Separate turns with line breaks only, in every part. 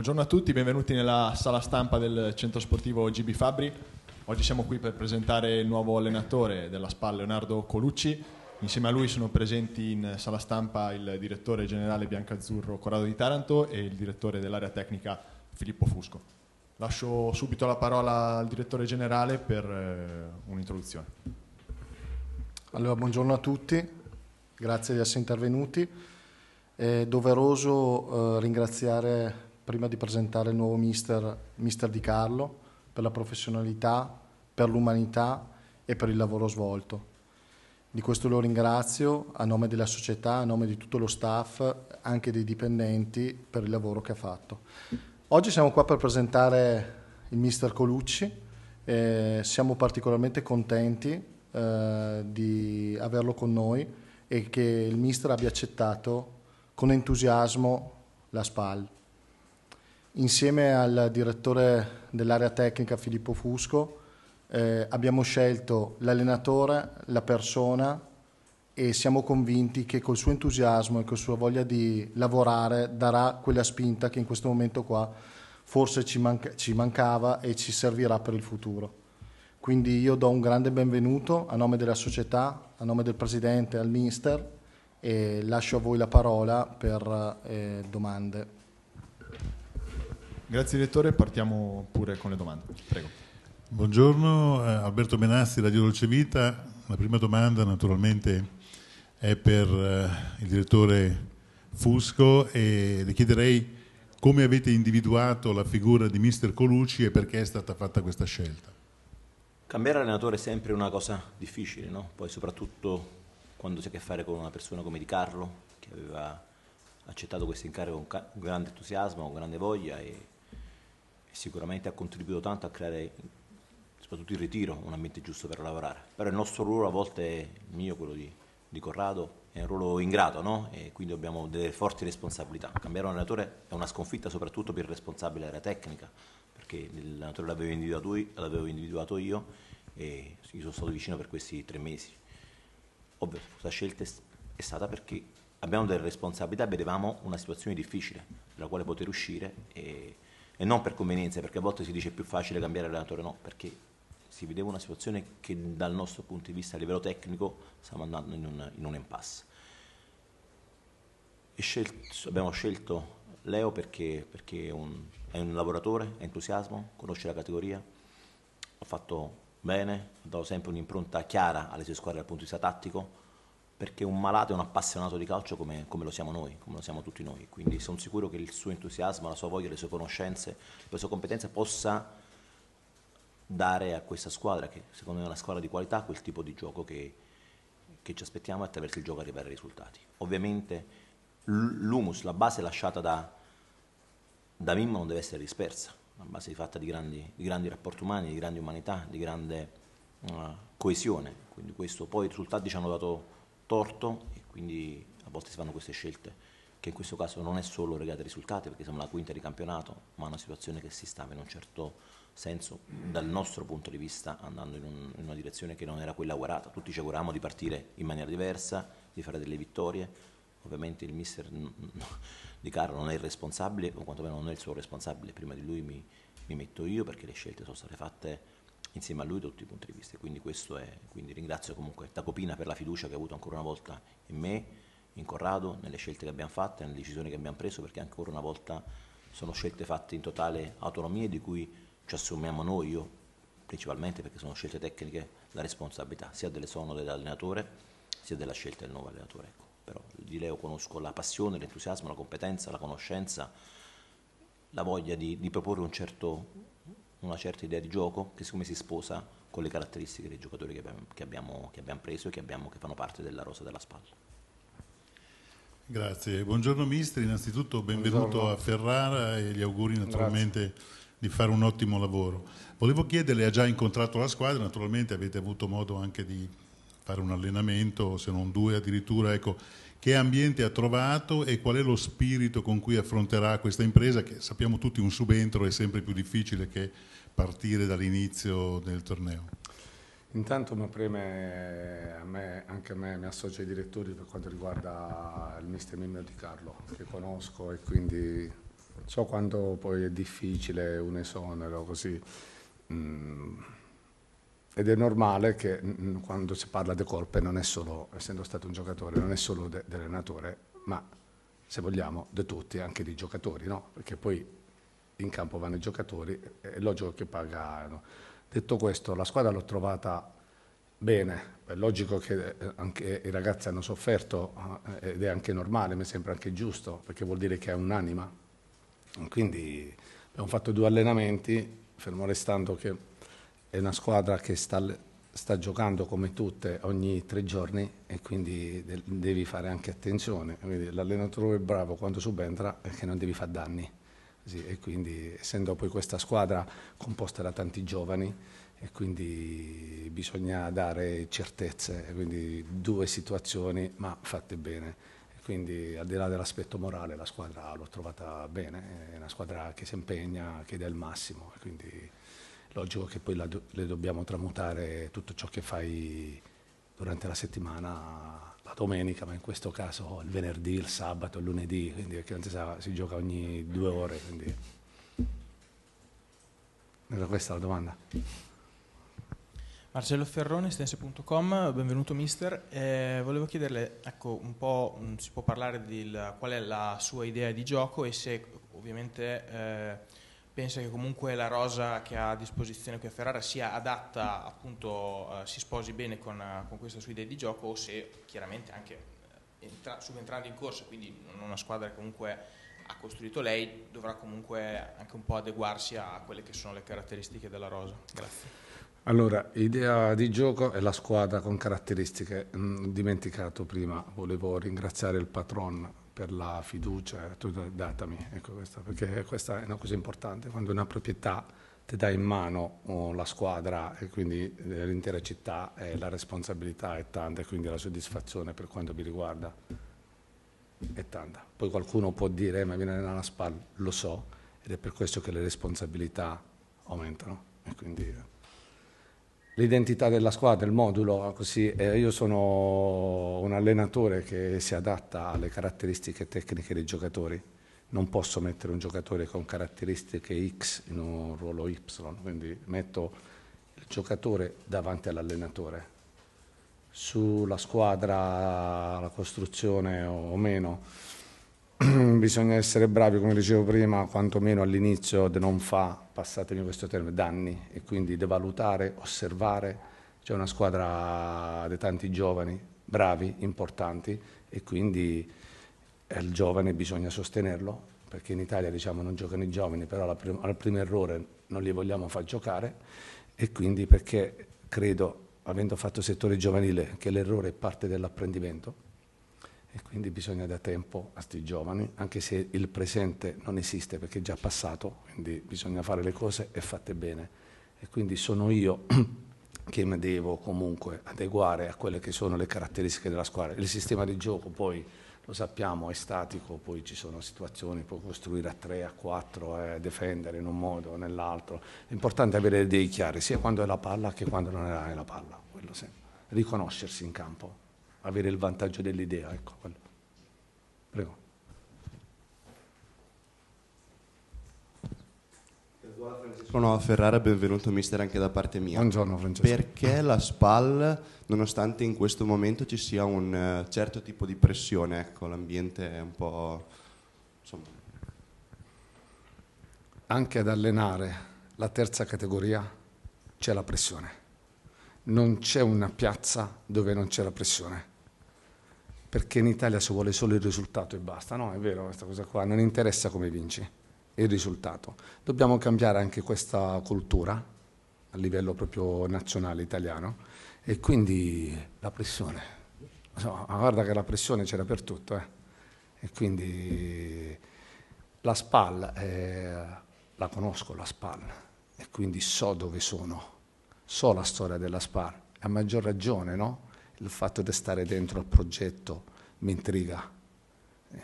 Buongiorno a tutti, benvenuti nella sala stampa del centro sportivo GB Fabri. Oggi siamo qui per presentare il nuovo allenatore della SPAL, Leonardo Colucci. Insieme a lui sono presenti in sala stampa il direttore generale Biancazzurro Corrado di Taranto e il direttore dell'area tecnica Filippo Fusco. Lascio subito la parola al direttore generale per eh, un'introduzione. Allora, buongiorno a tutti, grazie di essere intervenuti. È doveroso eh, ringraziare prima di presentare il nuovo mister, mister Di Carlo, per la professionalità, per l'umanità e per il lavoro svolto. Di questo lo ringrazio a nome della società, a nome di tutto lo staff, anche dei dipendenti per il lavoro che ha fatto. Oggi siamo qua per presentare il mister Colucci, eh, siamo particolarmente contenti eh, di averlo con noi e che il mister abbia accettato con entusiasmo la SPAL. Insieme al direttore dell'area tecnica Filippo Fusco eh, abbiamo scelto l'allenatore, la persona e siamo convinti che col suo entusiasmo e con la sua voglia di lavorare darà quella spinta che in questo momento qua forse ci, manca ci mancava e ci servirà per il futuro. Quindi io do un grande benvenuto a nome della società, a nome del Presidente, al Minister e lascio a voi la parola per eh, domande. Grazie direttore, partiamo pure con le domande. Prego.
Buongiorno, eh, Alberto Benassi, Radio Dolce Vita. La prima domanda naturalmente è per eh, il direttore Fusco e le chiederei come avete individuato la figura di mister Colucci e perché è stata fatta questa scelta.
Cambiare allenatore è sempre una cosa difficile, no? poi soprattutto quando si ha a che fare con una persona come Di Carlo che aveva accettato questo incarico con grande entusiasmo, con grande voglia e sicuramente ha contribuito tanto a creare soprattutto il ritiro un ambiente giusto per lavorare però il nostro ruolo a volte è mio quello di, di Corrado è un ruolo ingrato no? e quindi abbiamo delle forti responsabilità cambiare un allenatore è una sconfitta soprattutto per il responsabile della tecnica perché l'allenatore l'avevo individuato, io, l'avevo individuato io e gli sono stato vicino per questi tre mesi ovvio questa scelta è stata perché abbiamo delle responsabilità vedevamo una situazione difficile dalla quale poter uscire e e non per convenienza, perché a volte si dice più facile cambiare allenatore, no, perché si vedeva una situazione che dal nostro punto di vista a livello tecnico stava andando in un, in un impasse. Scelto, abbiamo scelto Leo perché, perché un, è un lavoratore, è entusiasmo, conosce la categoria, ha fatto bene, ha dato sempre un'impronta chiara alle sue squadre dal punto di vista tattico, perché un malato è un appassionato di calcio come, come, lo siamo noi, come lo siamo tutti noi, quindi sono sicuro che il suo entusiasmo, la sua voglia, le sue conoscenze, la sua competenza possa dare a questa squadra, che secondo me è una squadra di qualità, quel tipo di gioco che, che ci aspettiamo e attraverso il gioco arrivare ai risultati. Ovviamente l'humus, la base lasciata da, da Mimmo non deve essere dispersa, una base fatta di grandi, di grandi rapporti umani, di grande umanità, di grande uh, coesione, quindi questo poi i risultati ci hanno dato torto e quindi a volte si fanno queste scelte che in questo caso non è solo legata ai risultati perché siamo la quinta di campionato ma una situazione che si stava in un certo senso dal nostro punto di vista andando in, un, in una direzione che non era quella guardata tutti ci auguravamo di partire in maniera diversa di fare delle vittorie ovviamente il mister Di Caro non è il responsabile o quantomeno non è il suo responsabile prima di lui mi, mi metto io perché le scelte sono state fatte insieme a lui da tutti i punti di vista. Quindi, è, quindi ringrazio comunque Tacopina per la fiducia che ha avuto ancora una volta in me, in Corrado, nelle scelte che abbiamo fatto, nelle decisioni che abbiamo preso, perché ancora una volta sono scelte fatte in totale autonomia di cui ci assumiamo noi, io principalmente perché sono scelte tecniche, la responsabilità sia delle sonde dell'allenatore sia della scelta del nuovo allenatore. Ecco. Però di Leo conosco la passione, l'entusiasmo, la competenza, la conoscenza, la voglia di, di proporre un certo una certa idea di gioco che siccome si sposa con le caratteristiche dei giocatori che abbiamo, che abbiamo, che abbiamo preso e che, abbiamo, che fanno parte della rosa della spalla.
Grazie, buongiorno Mistri, innanzitutto benvenuto buongiorno. a Ferrara e gli auguri naturalmente Grazie. di fare un ottimo lavoro. Volevo chiederle, ha già incontrato la squadra, naturalmente avete avuto modo anche di fare un allenamento, se non due addirittura, ecco, che ambiente ha trovato e qual è lo spirito con cui affronterà questa impresa che sappiamo tutti un subentro è sempre più difficile che partire dall'inizio del torneo.
Intanto mi preme a me, anche a me, mi associo ai direttori per quanto riguarda il mister Mimmo Di Carlo che conosco e quindi so quando poi è difficile un esonero così. Mm ed è normale che mh, quando si parla di colpe non è solo, essendo stato un giocatore, non è solo dell'allenatore, de ma se vogliamo di tutti, anche dei giocatori, no? perché poi in campo vanno i giocatori, è logico che pagano. Detto questo, la squadra l'ho trovata bene, è logico che eh, anche i ragazzi hanno sofferto eh, ed è anche normale, mi sembra anche giusto, perché vuol dire che è un'anima. Quindi abbiamo fatto due allenamenti, fermo restando che è una squadra che sta, sta giocando come tutte ogni tre giorni e quindi de devi fare anche attenzione. L'allenatore è bravo quando subentra e che non devi fare danni. Sì, e quindi essendo poi questa squadra composta da tanti giovani e quindi bisogna dare certezze, quindi due situazioni ma fatte bene. E quindi al di là dell'aspetto morale la squadra l'ho trovata bene, è una squadra che si impegna, che dà il massimo. Quindi Logico che poi do, le dobbiamo tramutare tutto ciò che fai durante la settimana, la domenica, ma in questo caso il venerdì, il sabato, il lunedì, quindi perché non si sa, si gioca ogni due ore. Quindi. Era questa la domanda.
Marcello Ferrone, stense.com, benvenuto mister. Eh, volevo chiederle, ecco, un po' mm, si può parlare di qual è la sua idea di gioco e se ovviamente eh, pensa che comunque la rosa che ha a disposizione qui a Ferrara sia adatta, appunto, eh, si sposi bene con, eh, con, questa sua idea di gioco o se chiaramente anche eh, entra, subentrando in corsa, quindi una squadra che comunque ha costruito lei, dovrà comunque anche un po' adeguarsi a quelle che sono le caratteristiche della rosa. Grazie.
Allora, idea di gioco è la squadra con caratteristiche, mh, mm, dimenticato prima, volevo ringraziare il patron per la fiducia tu datami, ecco questa, perché questa è una cosa importante, quando una proprietà ti dà in mano oh, la squadra e quindi eh, l'intera città e la responsabilità è tanta e quindi la soddisfazione per quanto mi riguarda è tanta. Poi qualcuno può dire eh, ma viene nella Naspal, lo so ed è per questo che le responsabilità aumentano. E quindi, eh, l'identità della squadra, il modulo, così eh, io sono un allenatore che si adatta alle caratteristiche tecniche dei giocatori, non posso mettere un giocatore con caratteristiche X in un ruolo Y, quindi metto il giocatore davanti all'allenatore. Sulla squadra, la costruzione o meno, bisogna essere bravi, come dicevo prima, quantomeno all'inizio di non fa, passatemi questo termine, danni e quindi devalutare, osservare. C'è una squadra di tanti giovani, bravi, importanti e quindi eh, il giovane bisogna sostenerlo, perché in Italia diciamo non giocano i giovani, però prim al primo errore non li vogliamo far giocare e quindi perché credo, avendo fatto settore giovanile, che l'errore è parte dell'apprendimento e quindi bisogna dare tempo a questi giovani, anche se il presente non esiste perché è già passato, quindi bisogna fare le cose e fatte bene. E quindi sono io che mi devo comunque adeguare a quelle che sono le caratteristiche della squadra. Il sistema di gioco poi lo sappiamo, è statico, poi ci sono situazioni, puoi costruire a tre, a quattro, eh, difendere in un modo o nell'altro. L'importante è avere dei chiari, sia quando è la palla che quando non è la palla, quello sempre. Riconoscersi in campo avere il vantaggio dell'idea. Ecco Prego.
Sono a Ferrara, benvenuto mister anche da parte mia. Buongiorno Francesco. Perché la SPAL, nonostante in questo momento ci sia un eh, certo
tipo di pressione, ecco, l'ambiente è un po'... Insomma... Anche ad allenare la terza categoria c'è la pressione non c'è una piazza dove non c'è la pressione. Perché in Italia si vuole solo il risultato e basta. No, è vero questa cosa qua, non interessa come vinci, il risultato. Dobbiamo cambiare anche questa cultura a livello proprio nazionale italiano e quindi la pressione. Insomma, guarda che la pressione c'è dappertutto. Eh. E quindi la SPAL, eh, la conosco la SPAL e quindi so dove sono so la storia della SPAR, a maggior ragione no? il fatto di stare dentro al progetto mi intriga. Eh.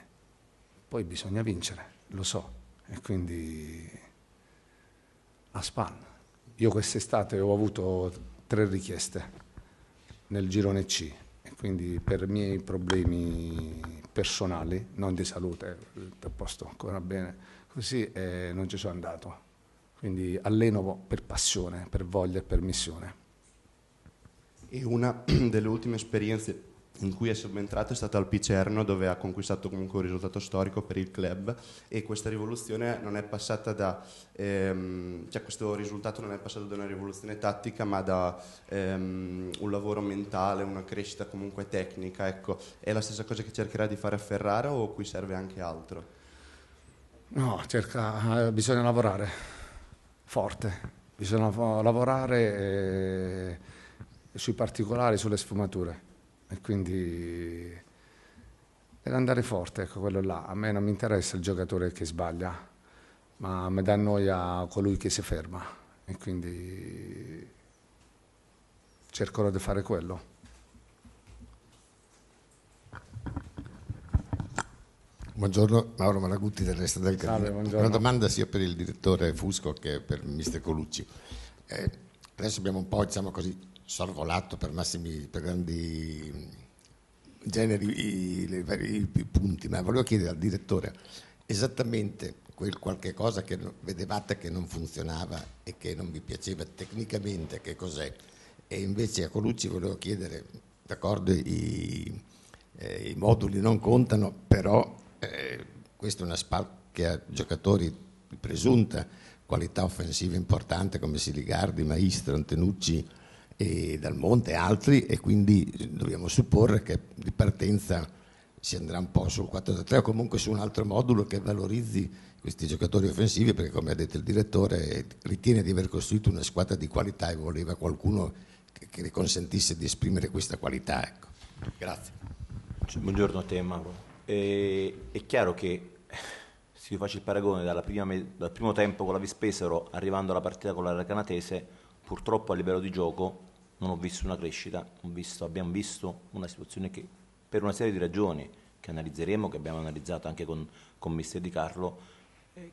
Poi bisogna vincere, lo so, e quindi la SPAR. Io quest'estate ho avuto tre richieste nel girone C e quindi per i miei problemi personali, non di salute, il eh, posto ancora bene, così eh, non ci sono andato. Quindi alleno per passione, per voglia e per missione. E una delle ultime esperienze in cui è subentrato
è stata al Picerno dove ha conquistato comunque un risultato storico per il club e questa rivoluzione non è passata da ehm, cioè questo risultato non è passato da una rivoluzione tattica ma da ehm, un lavoro mentale una crescita comunque tecnica ecco è la stessa cosa che cercherà di fare a Ferrara o qui serve anche altro?
No, cerca, eh, bisogna lavorare forte, bisogna lavorare eh, sui particolari, sulle sfumature e quindi deve andare forte, ecco quello là. A me non mi interessa il giocatore che sbaglia, ma mi dà noia colui che si ferma e quindi cercherò di fare quello. Buongiorno Mauro Malagutti del Resta del Carlino. Una domanda sia per il direttore Fusco che per mister Colucci. Eh, adesso abbiamo un po' diciamo così, sorvolato per, massimi, per grandi mm, generi i, i, i, punti, ma volevo chiedere al direttore esattamente quel qualche cosa che vedevate che non funzionava e che non vi piaceva tecnicamente, che cos'è? E invece a Colucci volevo chiedere, d'accordo, i, eh, i moduli non contano, però eh, questa è una SPAL che ha giocatori di presunta qualità offensiva importante come Siligardi, Maestro, Antenucci e Dal Monte e altri e quindi dobbiamo supporre che di partenza si andrà un po' sul 4-3 o comunque su un altro modulo che valorizzi questi giocatori offensivi perché come ha detto il direttore ritiene di aver costruito una squadra di qualità e voleva
qualcuno che le consentisse di esprimere questa qualità. Ecco. Grazie. Buongiorno a te Mauro. E, è chiaro che se io faccio il paragone me- dal primo tempo con la Vispesero arrivando alla partita con la Canatese, purtroppo a livello di gioco non ho visto una crescita, visto, abbiamo visto una situazione che per una serie di ragioni che analizzeremo, che abbiamo analizzato anche con, con Mister Di Carlo, eh,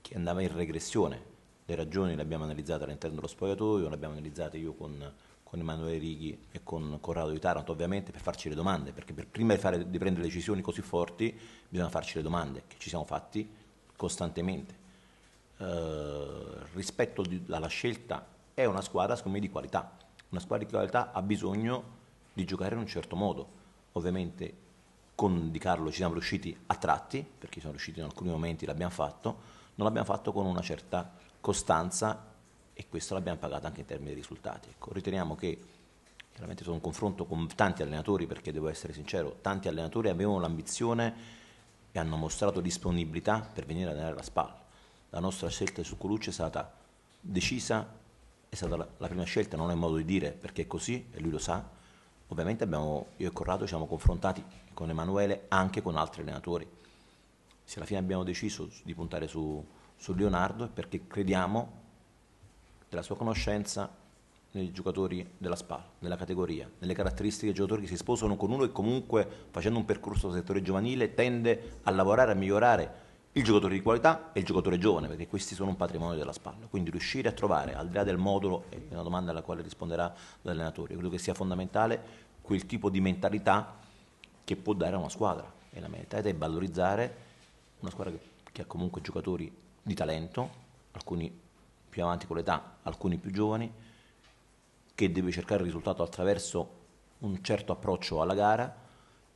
che andava in regressione. Le ragioni le abbiamo analizzate all'interno dello spogliatoio, le abbiamo analizzate io con, con Emanuele Righi e con Corrado di Taranto, ovviamente per farci le domande, perché per prima di, fare, di prendere decisioni così forti bisogna farci le domande che ci siamo fatti costantemente. Eh, rispetto di, alla scelta è una squadra, secondo me, di qualità. Una squadra di qualità ha bisogno di giocare in un certo modo. Ovviamente con Di Carlo ci siamo riusciti a tratti, perché siamo riusciti in alcuni momenti, l'abbiamo fatto, non l'abbiamo fatto con una certa costanza e questo l'abbiamo pagato anche in termini di risultati. Ecco, riteniamo che chiaramente sono un confronto con tanti allenatori perché devo essere sincero, tanti allenatori avevano l'ambizione e hanno mostrato disponibilità per venire a allenare la spalla. La nostra scelta su Colucci è stata decisa, è stata la, la prima scelta, non è modo di dire perché è così e lui lo sa. Ovviamente abbiamo, io e Corrado ci siamo confrontati con Emanuele anche con altri allenatori. Se alla fine abbiamo deciso di puntare su, su Leonardo è perché crediamo della sua conoscenza nei giocatori della SPAL, nella categoria, nelle caratteristiche dei giocatori che si sposano con uno e comunque facendo un percorso del settore giovanile tende a lavorare, a migliorare il giocatore di qualità e il giocatore giovane, perché questi sono un patrimonio della SPAL. Quindi riuscire a trovare, al di là del modulo, è una domanda alla quale risponderà l'allenatore, credo che sia fondamentale quel tipo di mentalità che può dare a una squadra. E la mentalità è valorizzare una squadra che, che ha comunque giocatori di talento, alcuni più avanti con l'età, alcuni più giovani, che deve cercare il risultato attraverso un certo approccio alla gara,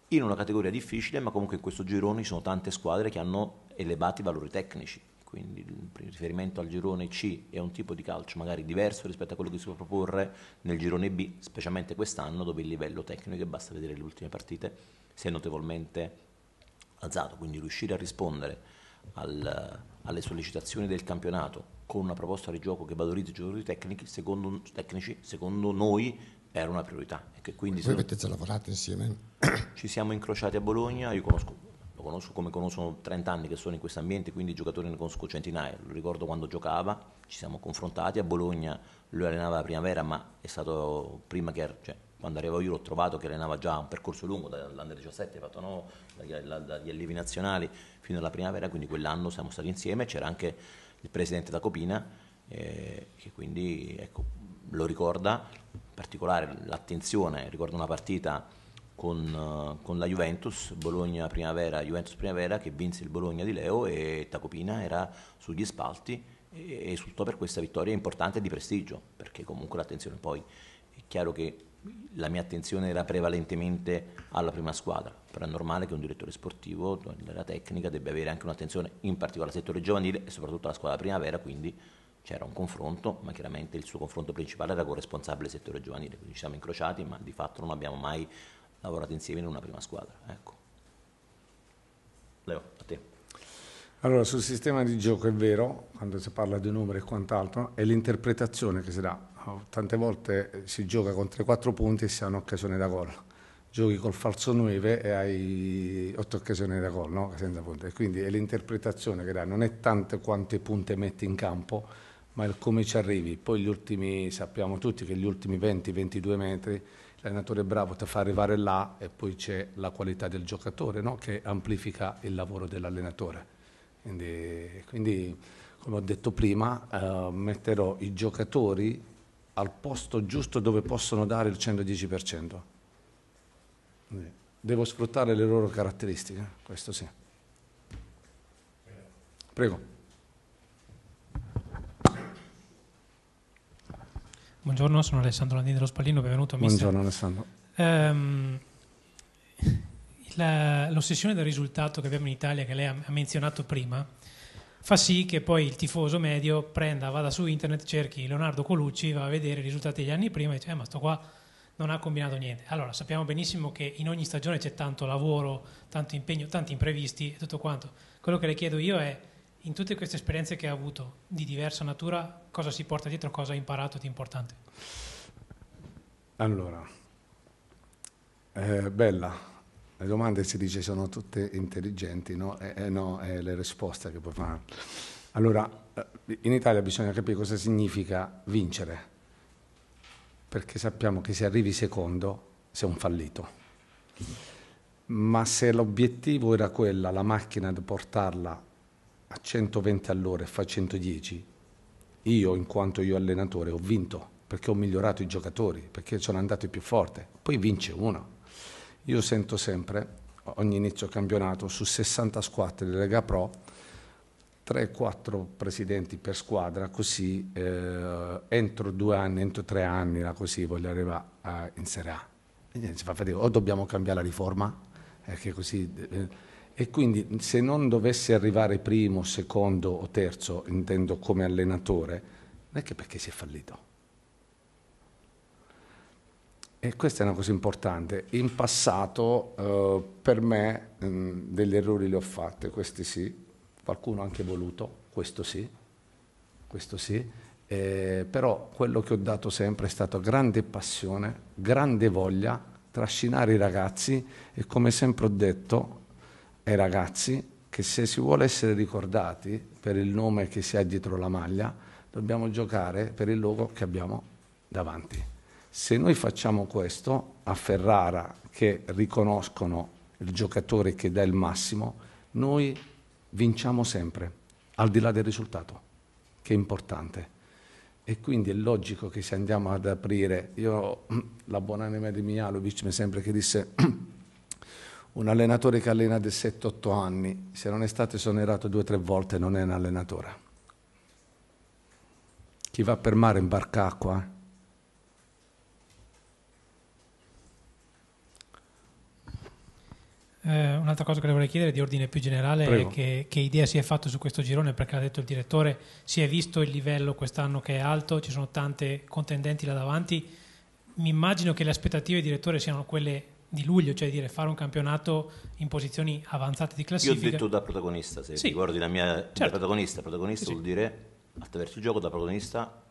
in una categoria difficile, ma comunque in questo girone ci sono tante squadre che hanno elevati valori tecnici, quindi il riferimento al girone C è un tipo di calcio magari diverso rispetto a quello che si può proporre nel girone B, specialmente quest'anno dove il livello tecnico, basta vedere le ultime partite, si è notevolmente alzato, quindi riuscire a rispondere al, alle sollecitazioni del campionato con una proposta di gioco che valorizza i giocatori tecnici, secondo, tecnici, secondo noi era una priorità. E che quindi Voi avete già lavorato insieme? Ci siamo incrociati a Bologna, io conosco, lo conosco come conosco 30 anni che sono in questo ambiente, quindi i giocatori ne conosco centinaia, lo ricordo quando giocava, ci siamo confrontati a Bologna, lui allenava la primavera, ma è stato prima che... Cioè, quando arrivavo io l'ho trovato che allenava già un percorso lungo dall'Under 17, fatto no? dagli allievi nazionali fino alla primavera, quindi quell'anno siamo stati insieme, c'era anche il presidente da Copina, eh, che quindi ecco, lo ricorda, in particolare l'attenzione, ricorda una partita con, eh, con, la Juventus, Bologna Primavera, Juventus Primavera che vinse il Bologna di Leo e Tacopina era sugli spalti e esultò per questa vittoria importante di prestigio, perché comunque l'attenzione poi è chiaro che la mia attenzione era prevalentemente alla prima squadra, però è normale che un direttore sportivo della tecnica debba avere anche un'attenzione in particolare al settore giovanile e soprattutto alla squadra primavera, quindi c'era un confronto, ma chiaramente il suo confronto principale era con il responsabile del settore giovanile, quindi ci siamo incrociati, ma di fatto non abbiamo mai lavorato insieme in una prima squadra. Ecco. Leo, a te.
Allora, sul sistema di gioco è vero, quando si parla di numeri e quant'altro, è l'interpretazione che si dà Oh, tante volte si gioca con 3-4 punti e si ha un'occasione da gol. Giochi col falso 9 e hai 8 occasioni da gol, no? senza punti. quindi è l'interpretazione che dà, non è tanto quante punti metti in campo, ma il come ci arrivi. Poi gli ultimi, sappiamo tutti che gli ultimi 20-22 metri l'allenatore bravo ti fa arrivare là e poi c'è la qualità del giocatore no? che amplifica il lavoro dell'allenatore. Quindi, quindi, come ho detto prima, eh, metterò i giocatori al posto giusto dove possono dare il 110%. Devo sfruttare le loro caratteristiche, questo sì. Prego.
Buongiorno, sono Alessandro Landini dello Spallino, benvenuto a Mister. Buongiorno Alessandro. Um, l'ossessione del risultato che abbiamo in Italia, che lei ha menzionato prima, fa sì che poi il tifoso medio prenda, vada su internet, cerchi Leonardo Colucci, va a vedere i risultati degli anni prima e dice, eh, ma sto qua non ha combinato niente. Allora, sappiamo benissimo che in ogni stagione c'è tanto lavoro, tanto impegno, tanti imprevisti e tutto quanto. Quello che le chiedo io è, in tutte queste esperienze che ha avuto di diversa natura, cosa si porta dietro, cosa ha imparato di importante?
Allora, eh, bella, le domande si dice sono tutte intelligenti, no? E, eh, eh, no, è le risposte che puoi fare. Allora, eh, in Italia bisogna capire cosa significa vincere, perché sappiamo che se arrivi secondo sei un fallito. Ma se l'obiettivo era quella, la macchina di portarla a 120 all'ora e fa 110, io in quanto io allenatore ho vinto, perché ho migliorato i giocatori, perché sono andato più forte. Poi vince uno, io sento sempre, ogni inizio campionato, su 60 squadre della Lega Pro, 3-4 presidenti per squadra, così eh, entro due anni, entro tre anni, così voglio arrivare a, in Serie A. Quindi si fa fatica, o dobbiamo cambiare la riforma, perché eh, così... Eh, e quindi se non dovesse arrivare primo, secondo o terzo, intendo come allenatore, non è che perché si è fallito e questa è una cosa importante. In passato eh, per me mh, mm, degli errori li ho fatti, questi sì, qualcuno ha anche voluto, questo sì, questo sì, eh, però quello che ho dato sempre è stata grande passione, grande voglia, trascinare i ragazzi e come sempre ho detto ai ragazzi che se si vuole essere ricordati per il nome che si ha dietro la maglia, dobbiamo giocare per il logo che abbiamo davanti. Se noi facciamo questo a Ferrara, che riconoscono il giocatore che dà il massimo, noi vinciamo sempre, al di là del risultato, che è importante. E quindi è logico che se andiamo ad aprire, io la buona anima di Mialovic mi sembra che disse un allenatore che allena da 7-8 anni, se non è stato esonerato due o tre volte non è un allenatore. Chi va per mare in barca acqua eh?
Eh, un'altra cosa che le vorrei chiedere di ordine più generale Prego. è che, che, idea si è fatta su questo girone, perché l'ha detto il direttore, si è visto il livello quest'anno che è alto, ci sono tante contendenti là davanti, mi immagino che le aspettative del direttore siano quelle di luglio, cioè dire fare un campionato in posizioni avanzate di classifica. Io ho detto da
protagonista, se sì. ricordi la mia certo. da protagonista, protagonista sì, vuol dire attraverso il gioco da protagonista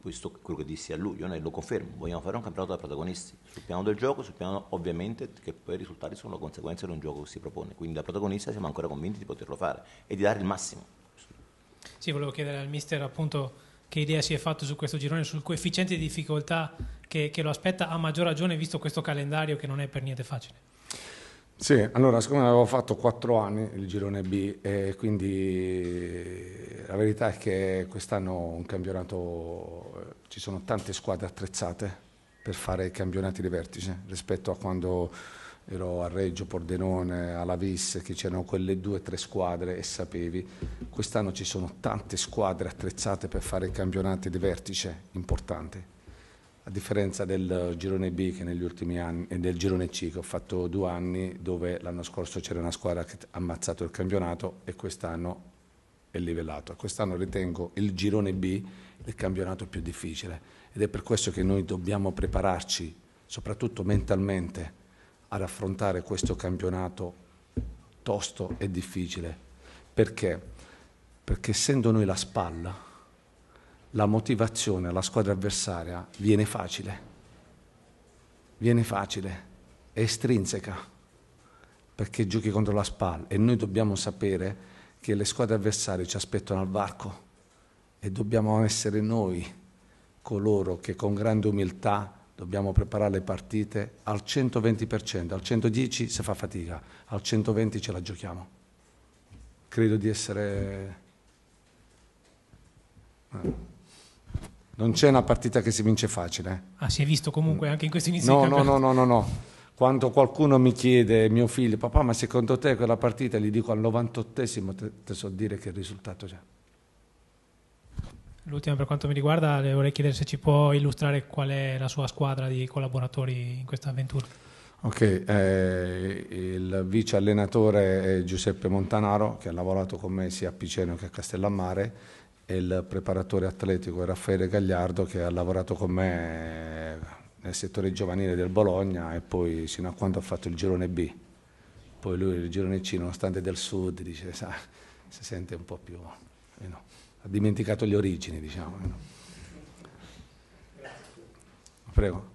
questo è quello che dissi a luglio, lo confermo, vogliamo fare un campionato da protagonisti, sul piano del gioco, sul piano ovviamente che poi i risultati sono la conseguenza di un gioco che si propone, quindi da protagonista siamo ancora convinti di poterlo fare e di dare il massimo.
Sì, volevo chiedere al mister appunto che idea si è fatta su questo girone, sul coefficiente di difficoltà che, che lo aspetta, a maggior ragione visto questo calendario che non è per niente facile.
Sì, allora siccome avevo fatto quattro anni il girone B e quindi la verità è che quest'anno un campionato ci sono tante squadre attrezzate per fare i campionati di vertice rispetto a quando ero a Reggio, Pordenone, alla Vis, che c'erano quelle due o tre squadre e sapevi. Quest'anno ci sono tante squadre attrezzate per fare i campionati di vertice importanti a differenza del girone B che negli ultimi anni e eh, del girone C che ho fatto due anni dove l'anno scorso c'era una squadra che ha ammazzato il campionato e quest'anno è livellato. Quest'anno ritengo il girone B il campionato più difficile ed è per questo che noi dobbiamo prepararci, soprattutto mentalmente, ad affrontare questo campionato tosto e difficile. Perché? Perché essendo noi la spalla, la motivazione alla squadra avversaria viene facile, viene facile, è estrinseca, perché giochi contro la SPAL e noi dobbiamo sapere che le squadre avversarie ci aspettano al varco e dobbiamo essere noi coloro che con grande umiltà dobbiamo preparare le partite al 120%, al 110% se fa fatica, al 120% ce la giochiamo. Credo di essere... Ah non c'è una partita che si vince facile. Eh.
Ah, si è visto comunque anche in questo inizio no, no, no,
no, no, no. Quando qualcuno mi chiede, mio figlio, papà, ma secondo te quella partita, gli dico al 98esimo, te, te so dire che risultato c'è.
L'ultima per quanto mi riguarda, le vorrei chiedere se ci può illustrare qual è la sua squadra di collaboratori in questa avventura.
Ok, eh, il vice allenatore è Giuseppe Montanaro che ha lavorato con me sia a Piceno che a Castellammare e il preparatore atletico Raffaele Gagliardo che ha lavorato con me nel settore giovanile del Bologna e poi sino a quando ha fatto il girone B. Poi lui il girone C, nonostante del sud, dice, sa, si sente un po' più... Eh no, ha dimenticato le origini, diciamo. Eh no.
Prego.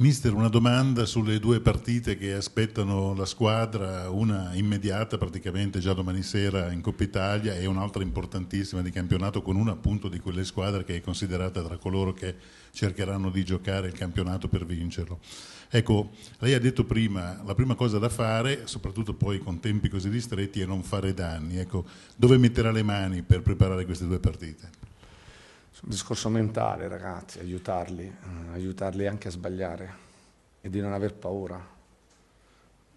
Mister, una domanda sulle due partite che aspettano la squadra, una immediata praticamente già domani sera in Coppa Italia e un'altra importantissima di campionato con una appunto di quelle squadre che è considerata tra coloro che cercheranno di giocare il campionato per vincerlo. Ecco, lei ha detto prima, la prima cosa da fare, soprattutto poi con tempi così ristretti, è non fare danni. Ecco, dove metterà le mani per preparare queste due partite? un
discorso mentale, ragazzi, aiutarli, eh, aiutarli anche a sbagliare e di non aver paura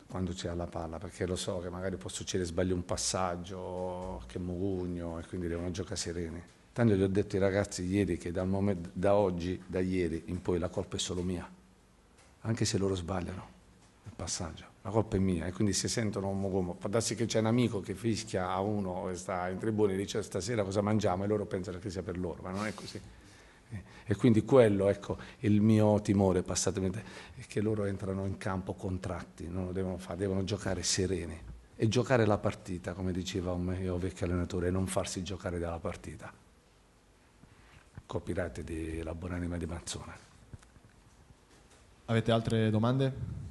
quando c'è la palla, perché lo so che magari può succedere sbaglio un passaggio, che mugugno e quindi devono giocare sereni. Tanto gli ho detto ai ragazzi ieri che momento, da oggi, da ieri in poi la colpa è solo mia, anche se loro sbagliano il passaggio la colpa è mia e quindi si sentono un mogomo. Può darsi che c'è un amico che fischia a uno che sta in tribune e dice stasera cosa mangiamo e loro pensano che sia per loro, ma non è così. Eh, e quindi quello, ecco, il mio timore, passatemi, è che loro entrano in campo contratti, non lo devono fare, devono giocare sereni e giocare la partita, come diceva un mio vecchio allenatore, e non farsi giocare dalla partita. Copyright di La Buonanima di Mazzone
Avete altre domande?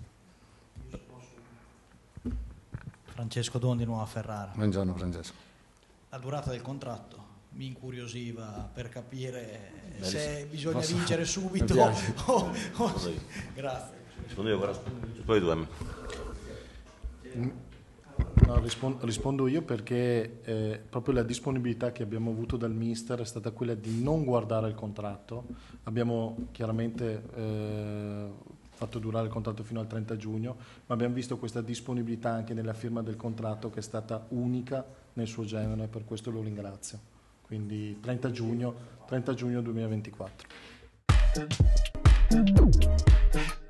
Francesco Dondi, Nuova Ferrara.
Buongiorno Francesco.
La durata del contratto mi incuriosiva per capire
Beh, se bisogna posso... vincere subito. o, o...
Grazie. Rispondo
io, Poi due.
No, rispondo io perché eh, proprio la disponibilità che abbiamo avuto dal mister è stata quella di non guardare il contratto. Abbiamo chiaramente eh, fatto durare il contratto fino al 30 giugno, ma abbiamo visto questa disponibilità anche nella firma del contratto che è stata unica nel suo genere, per questo lo ringrazio. Quindi 30 giugno, 30 giugno 2024.